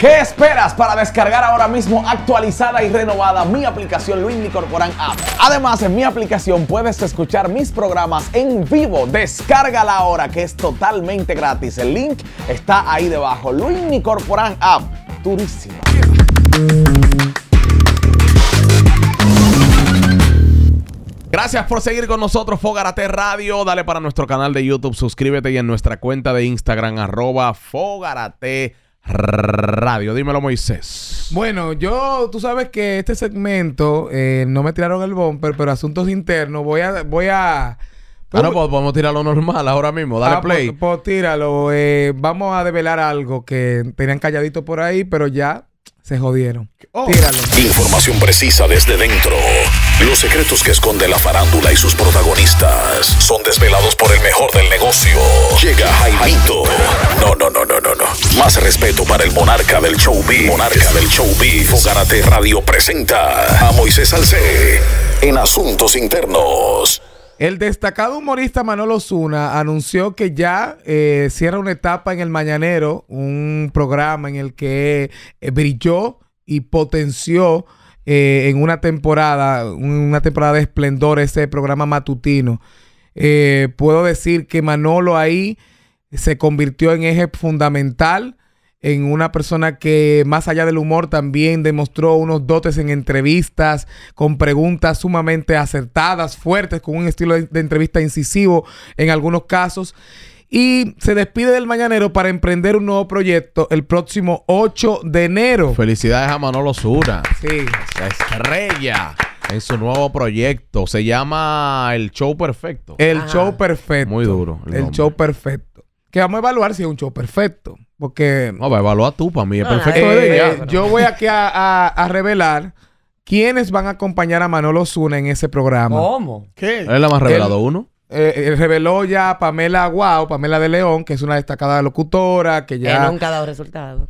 ¿Qué esperas para descargar ahora mismo actualizada y renovada mi aplicación Luis Corporan App? Además, en mi aplicación puedes escuchar mis programas en vivo. Descárgala ahora que es totalmente gratis. El link está ahí debajo. Luis Corporan App. Durísima. Gracias por seguir con nosotros, Fogarate Radio. Dale para nuestro canal de YouTube, suscríbete y en nuestra cuenta de Instagram, arroba Fogarate Radio. Dímelo, Moisés. Bueno, yo, tú sabes que este segmento eh, no me tiraron el bumper, pero asuntos internos. Voy a. Voy a ah, pues vamos no, tirar lo normal ahora mismo. Dale ah, pues, play. Pues, tíralo. Eh, vamos a develar algo que tenían calladito por ahí, pero ya se jodieron. Oh. Tíralo. Información precisa desde dentro. Los secretos que esconde la farándula y sus protagonistas son desvelados por el mejor del negocio. Llega Jaimito más respeto para el monarca del Show showbiz. Monarca del showbiz. Fogarate Radio presenta a Moisés Alcé en Asuntos Internos. El destacado humorista Manolo Zuna anunció que ya eh, cierra una etapa en el Mañanero, un programa en el que eh, brilló y potenció eh, en una temporada, una temporada de esplendor ese programa matutino. puedo decir que Manolo ahí se convirtió en eje fundamental, en una persona que más allá del humor también demostró unos dotes en entrevistas, con preguntas sumamente acertadas, fuertes, con un estilo de entrevista incisivo en algunos casos. Y se despide del mañanero para emprender un nuevo proyecto el próximo 8 de enero. Felicidades a Manolo Sura. Sí. estrella en su nuevo proyecto. Se llama El Show Perfecto. El Show Perfecto. Muy duro. el Show Perfecto que vamos a evaluar si es un show perfecto. Porque. No, va a evaluar tú, para mí es perfecto. Eh, eh, yo voy aquí a, revelar quiénes van a acompañar a Manolo Zuna en ese programa. ¿Cómo? ¿Qué? Él la más revelado él, uno. Eh, reveló ya Pamela Guau, Pamela de León, que es una destacada locutora, que ya. Él nunca ha dado resultado.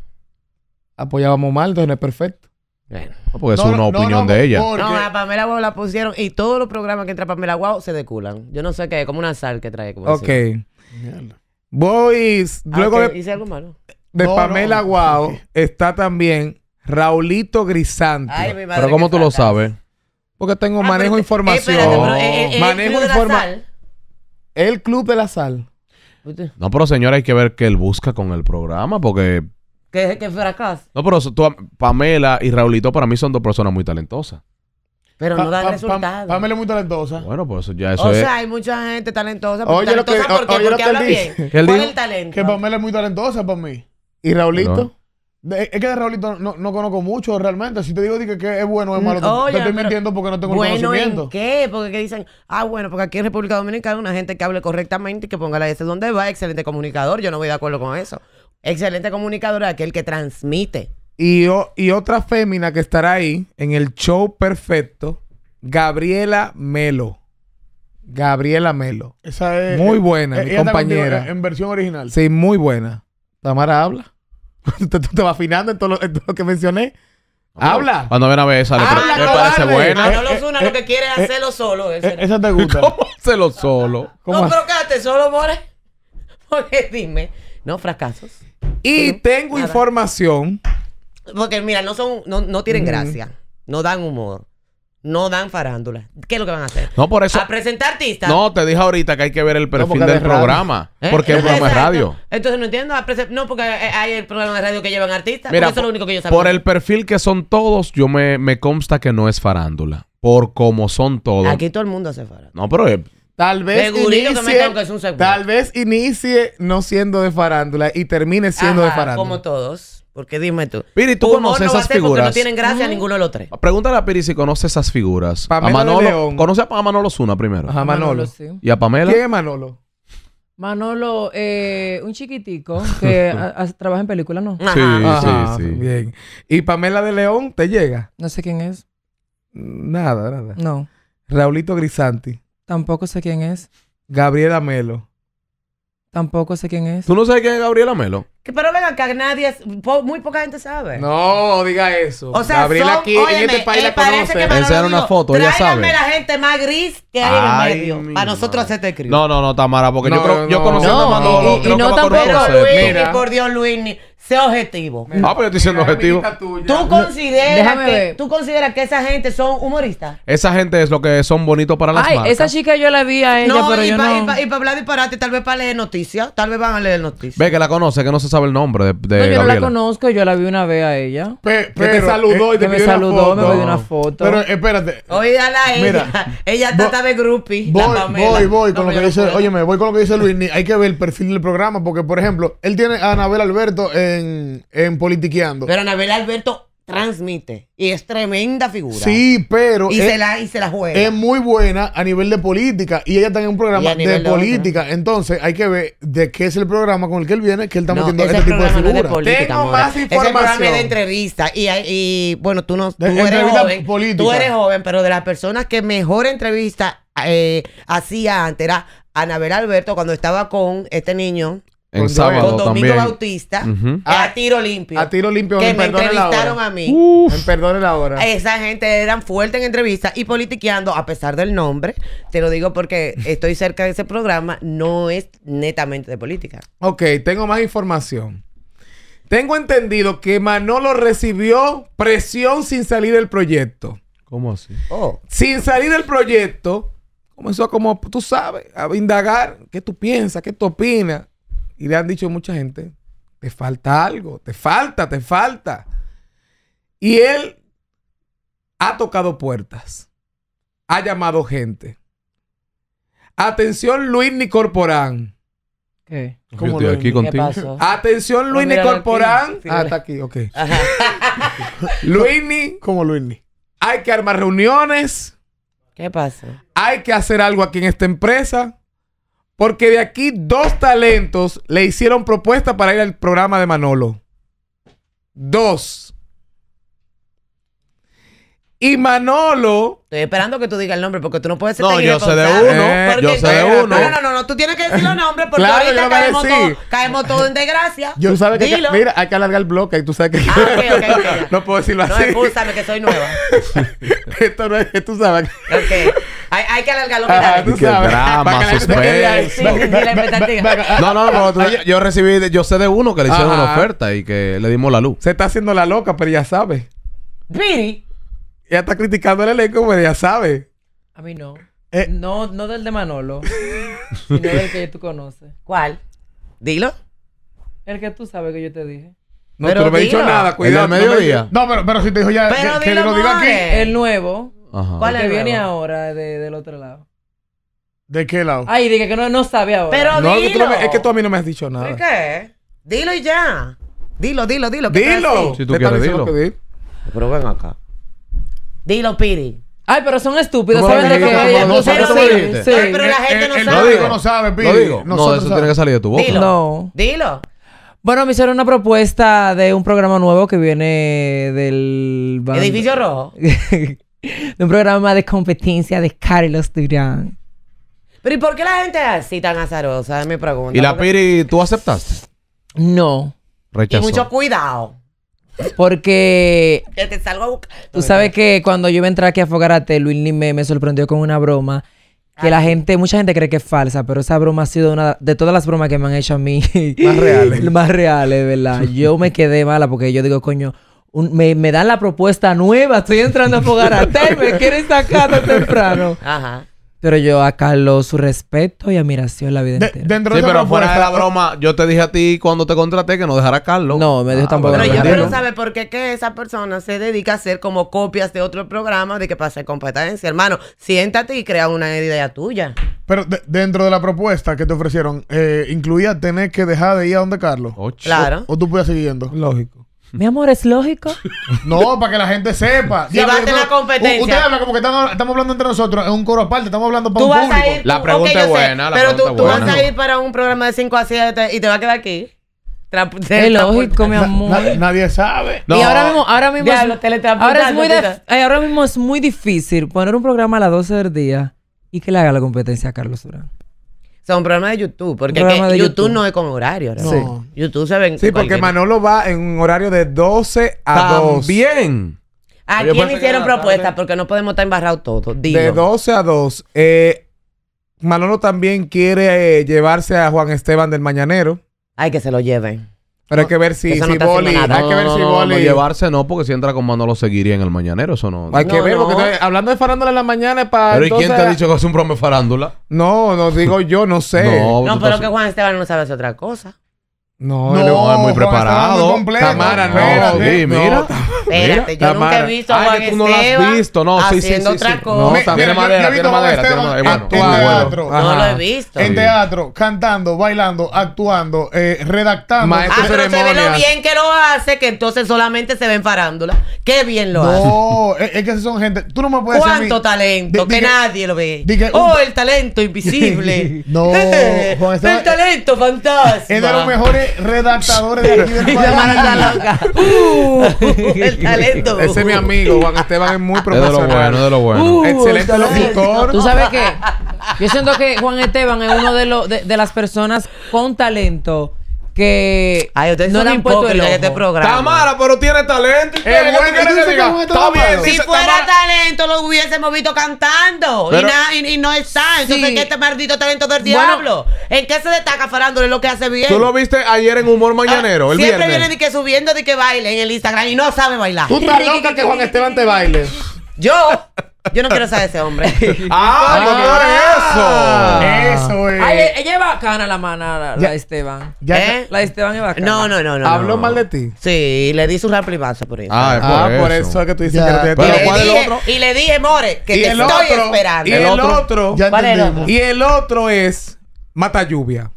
Apoyábamos mal, entonces es perfecto. Bueno. Ah, porque es una opinión de ella. No, a Pamela Guau la pusieron y todos los programas que entra Pamela Guau se deculan. Yo no sé qué, como una sal que trae. ok. Boys, ah, luego de, Pamela Guau está también Raulito Grisante. pero ¿cómo tú lo sabes? Porque tengo ah, manejo información. manejo información. El Club de la Sal. No, pero señora, hay que ver qué él busca con el programa porque... Que, que fracaso. No, pero Pamela y Raulito para mí son dos personas muy talentosas. Pero no dan resultados. Pamela es muy talentosa. Bueno, pues ya eso es. O sea, hay mucha gente talentosa. oye, talentosa lo que, porque, que habla bien. ¿Cuál el talento? Que Pamela es muy talentosa para mí. ¿Y Raulito? es que de Raulito no, no, conozco mucho realmente. Si te digo que, que es bueno o es malo, te, estoy mintiendo porque no tengo el conocimiento. ¿en qué? Porque dicen, ah, bueno, porque aquí en República Dominicana hay una gente que hable correctamente y que ponga la S donde va, excelente comunicador. Yo no voy de acuerdo con eso. Excelente comunicador es aquel que transmite. Y, y otra fémina que estará ahí en el show perfecto, Gabriela Melo. Gabriela Melo. Esa es. Muy eh, buena, eh, mi compañera. Eh, en versión original. Sí, muy buena. Tamara habla. ¿Tú, te vas afinando en todo lo, que mencioné. Habla. Cuando ven a ver esa, le, parece buena. no lo que quiere es hacerlo solo. esa te gusta. ¿Cómo hacerlo solo? ¿Cómo no, pero quédate solo, More. Porque dime, no fracasos. Y tengo información porque mira, no son, no, no tienen gracia, no dan humor. No dan farándula. ¿Qué es lo que van a hacer? No, por eso. A presentar artistas. No, te dije ahorita que hay que ver el perfil del programa. ¿Eh? Porque un programa de radio. Entonces no entiendo. No, porque eh, hay el programa de radio que llevan artistas. Mira, eso es lo único que yo sabía. Por el perfil que son todos, yo me, consta que no es farándula. Por como son todos. Aquí todo el mundo hace farándula. No, pero. Eh, tal vez, inicie, que tal vez inicie no siendo de farándula y termine siendo de farándula. Como todos. Porque dime tú. Piri, ¿tú conoces no esas porque figuras? No tienen gracia ninguno de los tres. Ah, pregúntale a Piri si conoce esas figuras. a Manolo. León. Conoce a Manolo Zuna primero. A Manolo. sí. Y a Pamela. ¿Quién es Manolo? Manolo, eh, un chiquitico que trabaja en películas, ¿no? Sí, sí, sí. Bien. ¿Y Pamela de León te llega? No sé quién es. Nada, nada. No. Raulito Grisanti. Tampoco sé quién es. Gabriela Melo. Tampoco sé quién es. ¿Tú no sabes quién es Gabriela Melo? Que, pero ven que nadie, muy poca gente sabe. No, diga eso. O sea, aquí en este país la eh, conoce. Que una foto, ella sabe. la gente más gris que hay en el medio. Para nosotros hacerte este No, no, no, Tamara, porque yo creo no, yo conocí no, a Tamara. Y, y, y no tampoco Luis, por Dios, Luis, ni, sea objetivo. ah, pero yo estoy siendo objetivo. ¿Tú consideras, que, ¿Tú que esa gente son humoristas? Esa gente es lo que son bonitos para las Ay, esa chica yo la vi a ella, pero yo no... y para hablar disparate, tal vez para leer noticias. Tal vez van a leer noticias. Ve que la conoce, que no se sabe el nombre de, de no, yo no la conozco, yo la vi una vez a ella. pero, que te eh, saludó y te me una foto. Pero espérate. Oídala ella. ella trata de groupie. Voy, voy, voy con lo que dice, oye, voy con lo que dice Luis. Hay que ver el perfil del programa porque, por ejemplo, él tiene a Anabel Alberto en, en Politiqueando. Pero Anabel Alberto transmite y es tremenda figura. Sí, pero. Y, se, la, y se la juega. Es muy buena a nivel de política y ella está en un programa de, política. Entonces hay que ver de qué es el programa con el que él viene, que él está metiendo ese este tipo de figuras. Tengo más información. programa de entrevista y, bueno, tú no. Tú eres joven. Tú eres joven, pero de las personas que mejor entrevista eh, hacía antes era Anabel Alberto cuando estaba con este niño. En con Domingo Bautista. a, ah, tiro limpio. A tiro limpio. Que me entrevistaron a mí. En la hora. Esa gente eran fuerte en entrevistas y politiqueando, a pesar del nombre. Te lo digo porque estoy cerca de ese programa. No es netamente de política. Ok, tengo más información. Tengo entendido que Manolo recibió presión sin salir del proyecto. ¿Cómo así? Oh. Sin salir del proyecto, comenzó como, tú sabes, a indagar qué tú piensas, qué tú opinas. Y le han dicho a mucha gente, te falta algo, te falta, te falta. Y él ha tocado puertas, ha llamado gente. Atención Luis Nicorporán. ¿Qué? ¿Cómo Atención Luis pues Nicorporán. Ah, está aquí, ok. Luisni. ¿Cómo Luis. Hay que armar reuniones. ¿Qué pasa? Hay que hacer algo aquí en esta empresa. Porque de aquí dos talentos le hicieron propuesta para ir al programa de Manolo. Dos. Y Manolo. Estoy esperando que tú digas el nombre porque tú no puedes ser No, yo sé de uno. yo sé de uno. No, no, no, no, tú tienes que decir los nombres porque ahorita caemos, todos caemos todo en desgracia. Yo sabes que, que, mira, hay que alargar el bloque y tú sabes que ah, no puedo decirlo así. No, escúchame que soy nueva. Esto no es, tú sabes. Ok. Hay, que alargarlo. Ah, tú sabes. No, no, no. yo recibí, yo sé de uno que le hicieron una oferta y que le dimos la luz. Se está haciendo la loca, pero ya sabes. Piri. Ella está criticando el elenco, pero ya sabe. A mí no. Eh. No, no del de Manolo, sino del que tú conoces. ¿Cuál? Dilo. El que tú sabes que yo te dije. No, pero, me he dicho nada, cuidado. No, pero, pero si te dijo ya que, lo diga aquí. El nuevo. Ajá. ¿Cuál que viene ahora del otro lado? ¿De qué lado? Ay, dije que no, no sabe ahora. Pero dilo. Es que, tú a mí no me has dicho nada. ¿De qué? Dilo y ya. Dilo, dilo, dilo. dilo. Si tú quieres, dilo. Pero ven acá. Dilo, Piri. Ay, pero son estúpidos, ¿saben de qué? No, pero, sí, pero la gente eh, no eh, sabe. Lo digo, no sabe, Piri. No, eso tiene que salir de tu boca. Dilo. Dilo. Bueno, me hicieron una propuesta de un programa nuevo que viene del... Edificio Rojo. de un programa de competencia de Carlos Durán. Pero ¿y por qué la gente es así tan azarosa? Es mi pregunta. ¿Y la Piri, tú aceptaste? No. Rechazó. Y mucho cuidado. Porque. te salgo a buscar. Tú sabes que cuando yo iba a entrar aquí a Fogarate, Luis me, me sorprendió con una broma que la ah. gente, mucha gente cree que es falsa, pero esa broma ha sido una de todas las bromas que me han hecho a mí. Más reales. más reales, ¿verdad? Yo me quedé mala porque yo digo, coño, me, me, dan la propuesta nueva, estoy entrando a Fogarate me quieren sacar tan temprano. Ajá. Pero yo a Carlos su respeto y admiración la vida entera. Dentro sí, pero fuera de la broma, yo te dije a ti cuando te contraté que no dejara a Carlos. No, me dijo ah, tampoco. Pero yo no saber por qué que esa persona se dedica a hacer como copias de otro programa de que pase competencia. Hermano, siéntate y crea una idea tuya. Pero dentro de la propuesta que te ofrecieron, eh, ¿incluía tener que dejar de ir a donde Carlos? Ocho. Claro. ¿O, tú puedes seguir Lógico. Mi amor, es lógico. No, para que la gente sepa. Si va a la competencia. Usted habla como que estamos, hablando entre nosotros Es un coro aparte, estamos hablando para un público. A la pregunta es buena, la pero tú, tú vas a ir para un programa de 5 a 7 y te va a quedar aquí. Es lógico, mi amor. nadie sabe. Y ahora mismo, ahora mismo, muy ahora mismo es muy difícil poner un programa a las 12 del día y que le haga la competencia a Carlos Durán. O sea, un programa de YouTube. Porque YouTube, no es con horario. ¿no? YouTube se ven. Sí, porque Manolo va en un horario de 12 a 2. Bien. ¿A quién hicieron propuestas? Porque no podemos estar embarrados todos. De 12 a 2. Eh, Manolo también quiere eh, llevarse a Juan Esteban del Mañanero. Hay que se lo lleven. Pero hay que ver si, si no Boli. Hay que ver si Boli. llevarse no, porque si entra con lo seguiría en el mañanero, eso no. Hay que ver, porque hablando de farándula en la mañana es para. Pero ¿y quién te ha dicho que es un promo de farándula? No, no digo yo, no sé. no, pero que Juan Esteban no sabe hacer otra cosa. No, no, es muy preparado. Tamara, no, sí, mira. Espérate, yo nunca he visto a Juan Ay, tú no lo has visto. No, sí, sí, otra cosa. No, también madera, tiene madera, tiene madera. En teatro. No lo he visto. En teatro, cantando, bailando, actuando, eh, redactando. Maestro ceremonia. Ah, se ve lo bien que lo hace, que entonces solamente se ven farándula. Qué bien lo hace. No, e, es que son gente... Tú no me puedes decir ¿Cuánto talento? Que nadie lo ve. Oh, el talento invisible. No, El talento eh, fantástico. Es de los ah. mejores redactadores de aquí del país. El Ese es mi amigo, Juan Esteban, es muy profesional. Es de lo bueno, de lo bueno. Excelente locutor. ¿Tú sabes qué? Yo siento que Juan Esteban es uno de, los de las personas con talento que Ay, ustedes no le han Este programa. Tamara, pero tiene talento. Eh, diga? Está bien. Si fuera talento, lo hubiésemos visto cantando. Y, y, no está. Entonces, sí. ¿qué este maldito talento del diablo? ¿En qué se destaca Farándole lo que hace bien? Tú lo viste ayer en Humor ah, Mañanero, el siempre viernes. viene de que subiendo, de que baile en el Instagram y no sabe bailar. Tú estás loca que Juan Esteban te baile. Yo. Yo no quiero saber ese hombre. ah, ah ¡Eso! ¡Eso es! ella es bacana, la mano, la, la Esteban. ¿Eh? La Esteban es bacana. No, no, no, ¿Habló mal de ti? Sí, le di su privado por eso. Ah, por, ah, eso. por eso es que tú dices que no tiene Y el otro? Y le dije, More, que te estoy esperando. y el otro- otro? Y el otro es Mata Lluvia.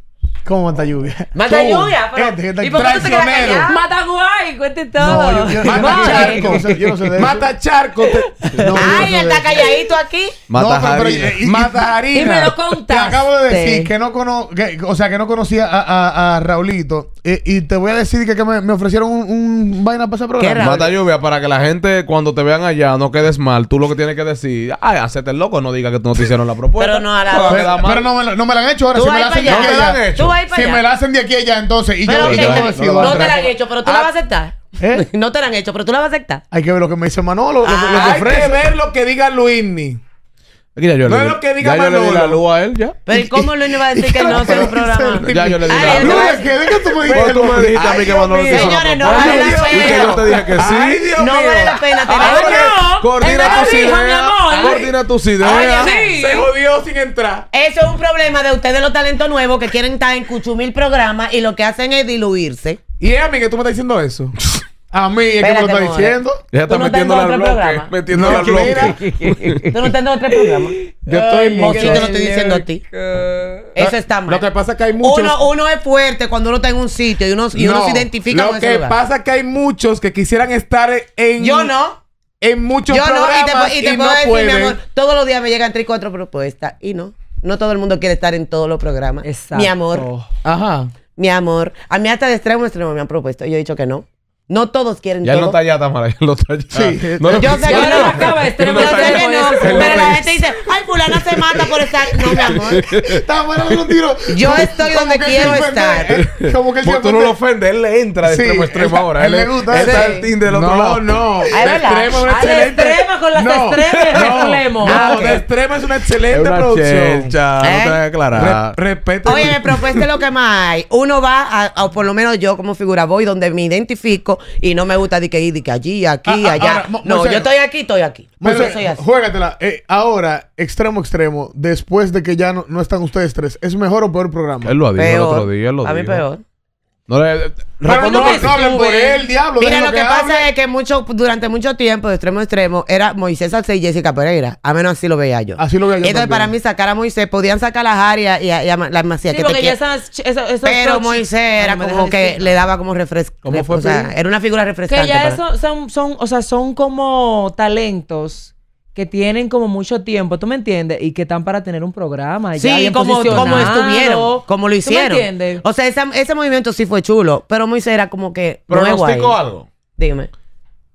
¿Cómo mata lluvia? Mata lluvia, pero. ¿Y por qué tú te quedas callado? Mata guay, cuente todo. mata charco. Mata charco. Ay, No, Ay, está calladito aquí. Mata harina. Y, me lo contaste. Te acabo de decir que no cono... no conocía a Raulito y te voy a decir que, me, ofrecieron un, vaina para ese programa. Mata lluvia para que la gente cuando te vean allá no quedes mal. Tú lo que tienes que decir, ay, hacete el loco, no digas que no te hicieron la propuesta. pero no a la Pero, no, me la, han hecho ahora. Si me la hacen de aquí allá. Si me la hacen de aquí allá, entonces. Y no, te la han hecho, pero tú la vas a ah. aceptar. ¿Eh? no te la han hecho, pero tú la vas a aceptar. Hay que ver lo que me dice Manolo. Hay que ver lo que diga Luisni no es lo que diga ya yo le di la luz a él, ya. Pero ¿cómo lo va a decir que no sea un programa? Ya yo le digo. la luz. ¿Qué? es que tú me dijiste? a mí que Manolo Señores, no vale la pena. que yo te dije que sí. No vale la pena tener... Coordina tus ideas. Coordina tus ideas. Se jodió sin entrar. Eso es un problema de ustedes los talentos nuevos que quieren estar en cuchumil programas y lo que hacen es diluirse. Y es a mí que tú me estás diciendo eso. A mí es que me lo está diciendo. Ya está metiendo la bloque. Metiendo la bloque. Tú no estás en otro programa. Yo estoy mucho. Yo te lo estoy diciendo a ti. Eso está mal. Lo que pasa es que hay muchos. Uno, es fuerte cuando uno está en un sitio y uno, se identifica con lo lugar. Lo que pasa es que hay muchos que quisieran estar en. Yo no. En muchos programas. Yo no. Y te, puedo decir, mi amor, todos los días me llegan tres cuatro propuestas y no. No todo el mundo quiere estar en todos los programas. Exacto. Mi amor. Ajá. Mi amor. A mí hasta de extremo extremo me han propuesto. Yo he dicho que no. No todos quieren ya todo. Ya no está ya, Tamara. Ya lo está eh, ya. yo sé que no lo acaba. de sé que no. Pero la gente dice, ay, fulana se mata por estar... No, mi amor. Tamara me lo tiro. Yo estoy donde quiero estar. Eh, como que él tú no lo ofendes. Él le entra de extremo a extremo ahora. Él le gusta. Él está el Tinder del otro lado. No, no. De extremo es un excelente... De extremo con las extremas. No, de extremo es una excelente producción. No ¿Eh? te voy a aclarar. Respeto. Oye, me propuse lo que más hay. Uno va, o por lo menos yo como figura, voy donde me identifico y no me gusta de que que allí, aquí, ah, ah, allá. no, yo estoy aquí, estoy aquí. Juegatela eh, ahora, extremo, extremo, después de que ya no, están ustedes tres, ¿es mejor o peor programa? Él lo ha dicho el otro día. a mí peor. No pero no, no hablen por él, diablo. Mira, lo, que, pasa es que mucho, durante mucho tiempo, de extremo a extremo, era Moisés Salce y Jessica Pereira. A menos así lo veía yo. Así lo veía yo. Entonces, para mí, sacar a Moisés, podían sacar a áreas y y la Macías. que pero Moisés era como que le daba como refresco. O sea, era una figura refrescante. Que ya eso son, son, o sea, son como talentos que tienen como mucho tiempo, ¿tú me entiendes? Y que están para tener un programa. Sí, como, como estuvieron, como lo hicieron. ¿Tú me entiendes? O sea, ese, movimiento sí fue chulo, pero muy era como que. ¿Pronostico algo? Dime.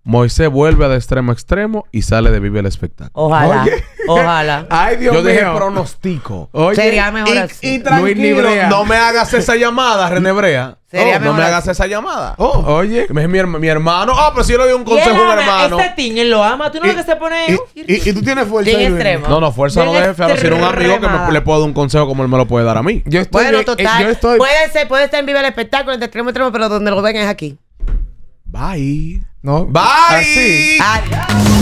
Moisés vuelve de extremo a extremo y sale de Vive el espectáculo. Ojalá. Ojalá. Ay, Dios Yo mío. pronostico. Oye, Sería mejor y, tranquilo, no me hagas esa llamada, René Brea. Sería oh, mejor no me hagas esa llamada. Oh, oh. oye, mi, mi, mi hermano. Ah, pero pues si yo le doy un consejo a un hermano. Este tiñe lo ama. ¿Tú no lo que se pone... Y, tú tienes fuerza. extremo. No, no, fuerza no deje si si un amigo que me, le puedo dar un consejo como él me lo puede dar a mí. Yo estoy, bueno, eh, total. Yo estoy... Puede ser, puede estar en Vive el espectáculo, entre extremo y extremo, pero donde lo ven es aquí. Bye. ¿no? Bye. Así. Adiós.